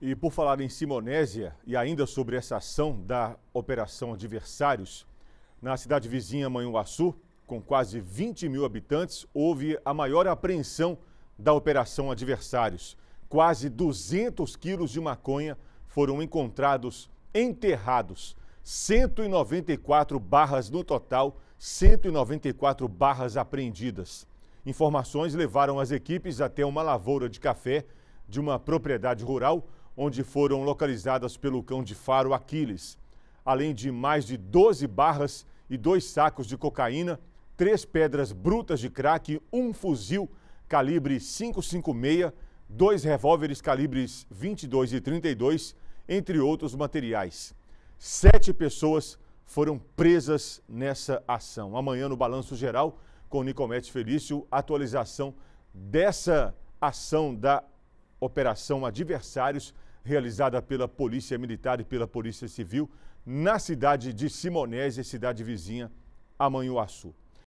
E por falar em Simonésia e ainda sobre essa ação da Operação Adversários, na cidade vizinha Manhuaçu, com quase 20 mil habitantes, houve a maior apreensão da Operação Adversários. Quase 200 quilos de maconha foram encontrados enterrados. 194 barras no total, 194 barras apreendidas. Informações levaram as equipes até uma lavoura de café de uma propriedade rural onde foram localizadas pelo cão de faro Aquiles, além de mais de 12 barras e dois sacos de cocaína, três pedras brutas de crack, um fuzil calibre 556, dois revólveres calibres 22 e 32, entre outros materiais. Sete pessoas foram presas nessa ação. Amanhã, no Balanço Geral, com Nicomete Felício, atualização dessa ação da Operação Adversários realizada pela Polícia Militar e pela Polícia Civil na cidade de Simonésia, cidade vizinha, a Manhuaçu.